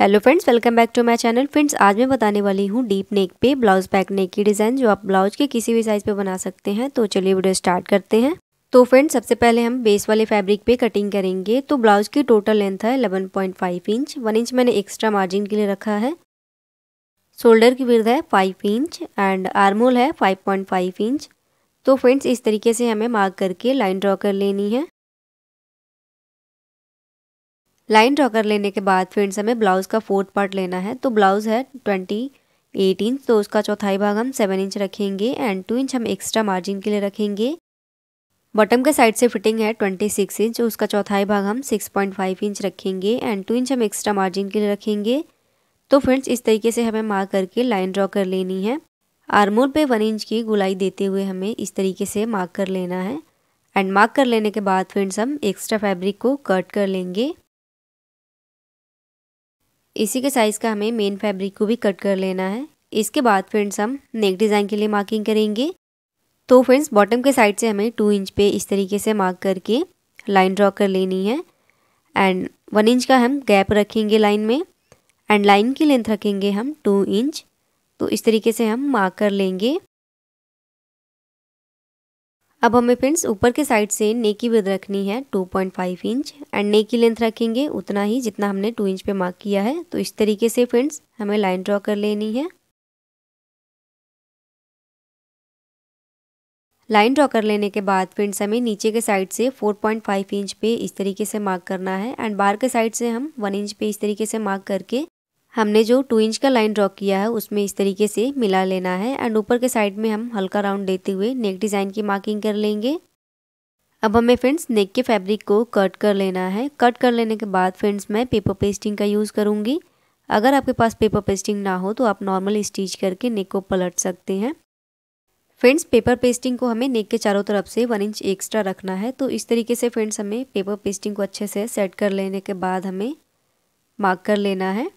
hello friends welcome back to my channel friends आज मैं बताने वाली हूँ डीप नेक पे ब्लाउज़ बैक नेक की डिज़ाइन जो आप ब्लाउज के किसी भी साइज़ पे बना सकते हैं तो चलिए वीडियो स्टार्ट करते हैं तो फ्रेंड्स सबसे पहले हम बेस वाले फैब्रिक पे कटिंग करेंगे तो ब्लाउज़ की टोटल लेंथ है एलेवन इंच वन इंच मैंने एक्स्ट्रा मार्जिन के लिए रखा है शोल्डर की विर्ध है फाइव इंच एंड आर्मोल है फाइव इंच तो फ्रेंड्स इस तरीके से हमें मार्क करके लाइन ड्रॉ कर लेनी है लाइन ड्रॉ कर लेने के बाद फ्रेंड्स हमें ब्लाउज़ का फोर्थ पार्ट लेना है तो ब्लाउज़ है ट्वेंटी एट इंच तो उसका चौथाई भाग हम सेवन इंच रखेंगे एंड टू इंच हम एक्स्ट्रा मार्जिन के लिए रखेंगे बॉटम के साइड से फिटिंग है ट्वेंटी सिक्स इंच उसका चौथाई भाग हम सिक्स पॉइंट फाइव इंच रखेंगे एंड टू इंच हम एक्स्ट्रा मार्जिन के लिए रखेंगे तो फ्रेंड्स इस तरीके से हमें मार्क करके लाइन ड्रॉ कर लेनी है आर्मोर पे वन इंच की गुलाई देते हुए हमें इस तरीके से मार्क कर लेना है एंड मार्क कर लेने के बाद फ्रेंड्स हम एक्स्ट्रा फैब्रिक को कट कर लेंगे इसी के साइज़ का हमें मेन फैब्रिक को भी कट कर लेना है इसके बाद फ्रेंड्स हम नेक डिज़ाइन के लिए मार्किंग करेंगे तो फ्रेंड्स बॉटम के साइड से हमें टू इंच पे इस तरीके से मार्क करके लाइन ड्रॉ कर लेनी है एंड वन इंच का हम गैप रखेंगे लाइन में एंड लाइन की लेंथ रखेंगे हम टू इंच तो इस तरीके से हम मार्क कर लेंगे अब हमें फ्रेंड्स ऊपर के साइड से नेक की विद रखनी है 2.5 इंच एंड नेक की लेंथ रखेंगे उतना ही जितना हमने 2 इंच पे मार्क किया है तो इस तरीके से फ्रेंड्स हमें लाइन ड्रॉ कर लेनी है लाइन ड्रॉ कर लेने के बाद फ्रेंड्स हमें नीचे के साइड से 4.5 इंच पे इस तरीके से मार्क करना है एंड बाहर के साइड से हम 1 इंच पे इस तरीके से मार्क करके हमने जो टू इंच का लाइन ड्रॉ किया है उसमें इस तरीके से मिला लेना है एंड ऊपर के साइड में हम हल्का राउंड देते हुए नेक डिज़ाइन की मार्किंग कर लेंगे अब हमें फ्रेंड्स नेक के फैब्रिक को कट कर लेना है कट कर लेने के बाद फ्रेंड्स मैं पेपर पेस्टिंग का यूज़ करूँगी अगर आपके पास पेपर पेस्टिंग ना हो तो आप नॉर्मल स्टिच करके नेक को पलट सकते हैं फ्रेंड्स पेपर पेस्टिंग को हमें नेक के चारों तरफ से वन इंच एक्स्ट्रा रखना है तो इस तरीके से फ्रेंड्स हमें पेपर पेस्टिंग को अच्छे से सेट कर लेने के बाद हमें मार्क कर लेना है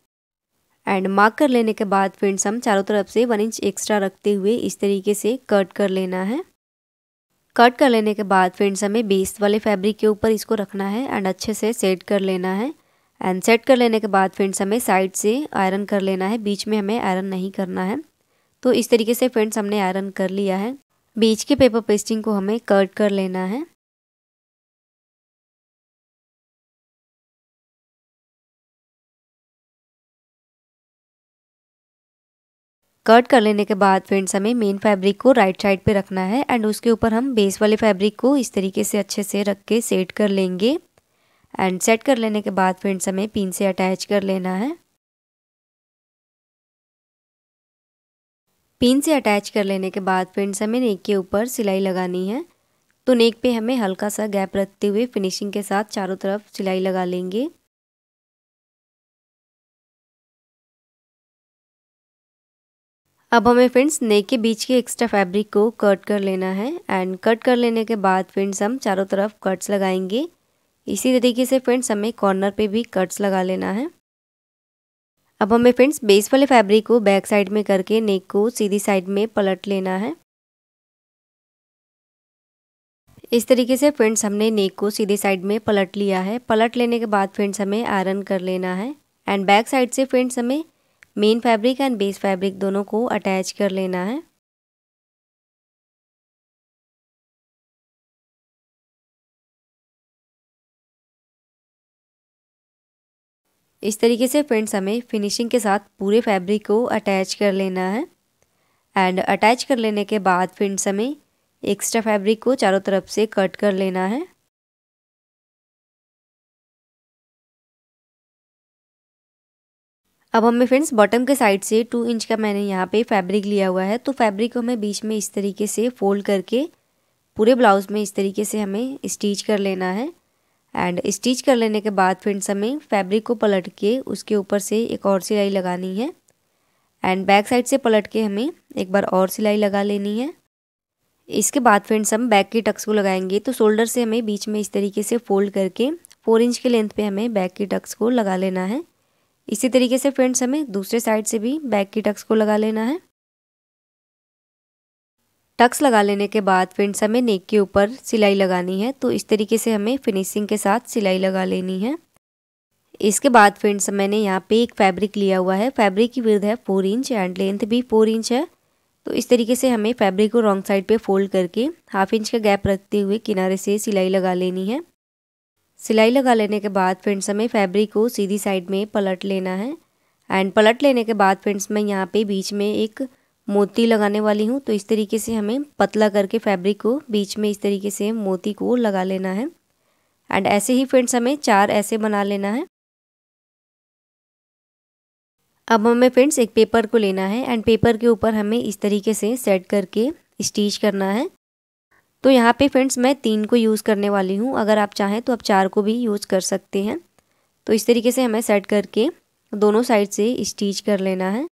एंड मार्क कर लेने के बाद फ्रेंड्स हम चारों तरफ से वन इंच एक्स्ट्रा रखते हुए इस तरीके से कट कर लेना है कट कर लेने के बाद फ्रेंड्स हमें बेस वाले फैब्रिक के ऊपर इसको रखना है एंड अच्छे से सेट कर लेना है एंड सेट कर लेने के बाद फ्रेंड्स हमें साइड से आयरन कर लेना है बीच में हमें आयरन नहीं करना है तो इस तरीके से फ्रेंड्स हमने आयरन कर लिया है बीच के पेपर पेस्टिंग को हमें कट कर लेना है कट कर लेने के बाद फ्रेंड्स हमें मेन फैब्रिक को राइट साइड पे रखना है एंड उसके ऊपर हम बेस वाले फैब्रिक को इस तरीके से अच्छे से रख के सेट कर लेंगे एंड सेट कर लेने के बाद फ्रेंड्स हमें पिन से अटैच कर लेना है पिन से अटैच कर लेने के बाद फ्रेंड्स हमें नेक के ऊपर सिलाई लगानी है तो नेक पे हमें हल्का सा गैप रखते हुए फिनिशिंग के साथ चारों तरफ सिलाई लगा लेंगे अब हमें फ्रेंड्स नेक के बीच के एक्स्ट्रा फैब्रिक को कट कर लेना है एंड कट कर लेने के बाद फ्रेंड्स हम चारों तरफ कट्स लगाएंगे इसी तरीके से फ्रेंड्स हमें कॉर्नर पे भी कट्स लगा लेना है अब हमें फ्रेंड्स बेस वाले फैब्रिक को बैक साइड में करके नेक को सीधी साइड में पलट लेना है इस तरीके से फ्रेंड्स हमने नेक को सीधे साइड में पलट लिया है पलट लेने के बाद फ्रेंड्स हमें आयरन कर लेना है एंड बैक साइड से फ्रेंड्स हमें main fabric and base fabric दोनों को अटैच कर लेना है इस तरीके से फ्रेंड्स हमें फिनिशिंग के साथ पूरे फैब्रिक को अटैच कर लेना है एंड अटैच कर लेने के बाद फ्रेंड्स हमें एक्स्ट्रा फैब्रिक को चारों तरफ से कट कर लेना है अब हमें फ्रेंड्स बॉटम के साइड से टू इंच का मैंने यहाँ पे फैब्रिक लिया हुआ है तो फैब्रिक को हमें बीच में इस तरीके से फोल्ड करके पूरे ब्लाउज़ में इस तरीके से हमें स्टिच कर लेना है एंड स्टिच कर लेने के बाद फ्रेंड्स हमें फैब्रिक को पलट के उसके ऊपर से एक और सिलाई लगानी है एंड बैक साइड से पलट के हमें एक बार और सिलाई लगा लेनी है इसके बाद फ्रेंड्स हम बैक के टक्स को लगाएंगे तो शोल्डर से हमें बीच में इस तरीके से फोल्ड करके फोर इंच के लेंथ पे हमें बैक के टक्स को लगा लेना है इसी तरीके से फ्रेंड्स हमें दूसरे साइड से भी बैक की टक्स को लगा लेना है टक्स लगा लेने के बाद फ्रेंड्स हमें नेक के ऊपर सिलाई लगानी है तो इस तरीके से हमें फिनिशिंग के साथ सिलाई लगा लेनी है इसके बाद फ्रेंड्स मैंने यहाँ पे एक फैब्रिक लिया हुआ है फैब्रिक की विर्ध है फोर इंच एंड लेंथ भी फोर इंच है तो इस तरीके से हमें फैब्रिक को रॉन्ग साइड पे फोल्ड करके हाफ इंच का गैप रखते हुए किनारे से सिलाई लगा लेनी है सिलाई लगा लेने के बाद फ्रेंड्स हमें फैब्रिक को सीधी साइड में पलट लेना है एंड पलट लेने के बाद फ्रेंड्स मैं यहाँ पे बीच में एक मोती लगाने वाली हूँ तो इस तरीके से हमें पतला करके फैब्रिक को बीच में इस तरीके से मोती को लगा लेना है एंड ऐसे ही फ्रेंड्स हमें चार ऐसे बना लेना है अब हमें फ्रेंड्स एक पेपर को लेना है एंड पेपर के ऊपर हमें इस तरीके से सेट करके स्टिच करना है तो यहाँ पे फ्रेंड्स मैं तीन को यूज़ करने वाली हूँ अगर आप चाहें तो आप चार को भी यूज़ कर सकते हैं तो इस तरीके से हमें सेट करके दोनों साइड से स्टिच कर लेना है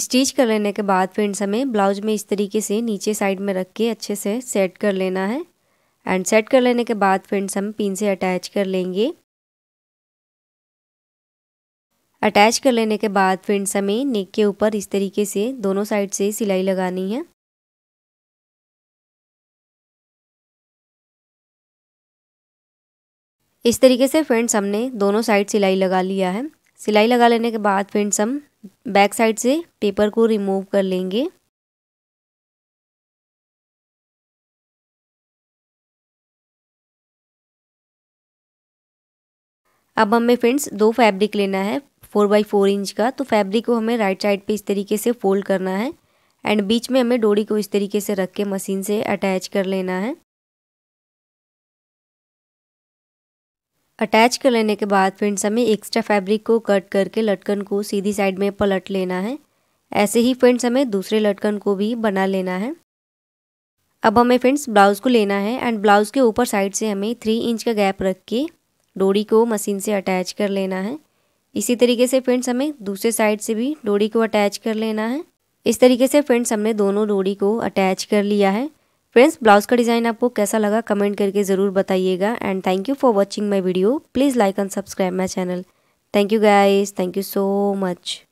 स्टिच कर लेने के बाद फ्रेंड्स हमें ब्लाउज में इस तरीके से नीचे साइड में रख के अच्छे से सेट कर लेना है एंड सेट कर लेने के बाद फ्रेंड्स हम पिन से अटैच कर लेंगे अटैच कर लेने के बाद फ्रेंड्स हमें नेक के ऊपर इस तरीके से दोनों साइड से सिलाई लगानी है इस तरीके से फ्रेंड्स हमने दोनों साइड सिलाई लगा लिया है सिलाई लगा लेने के बाद फ्रेंड्स हम बैक साइड से पेपर को रिमूव कर लेंगे अब हमें फ्रेंड्स दो फैब्रिक लेना है फोर बाई फोर इंच का तो फैब्रिक को हमें राइट साइड पे इस तरीके से फोल्ड करना है एंड बीच में हमें डोरी को इस तरीके से रख के मशीन से अटैच कर लेना है अटैच कर लेने के बाद फ्रेंड्स हमें एक्स्ट्रा फैब्रिक को कट करके लटकन को सीधी साइड में पलट लेना है ऐसे ही फ्रेंड्स हमें दूसरे लटकन को भी बना लेना है अब हमें फ्रेंड्स ब्लाउज़ को लेना है एंड ब्लाउज़ के ऊपर साइड से हमें थ्री इंच का गैप रख के डोरी को मशीन से अटैच कर लेना है इसी तरीके से फ्रेंड्स हमें दूसरे साइड से भी डोरी को अटैच कर लेना है इस तरीके से फ्रेंड्स हमने दोनों डोरी को अटैच कर लिया है फ्रेंड्स ब्लाउज़ का डिज़ाइन आपको कैसा लगा कमेंट करके ज़रूर बताइएगा and thank you for watching my video please like and subscribe my channel thank you guys thank you so much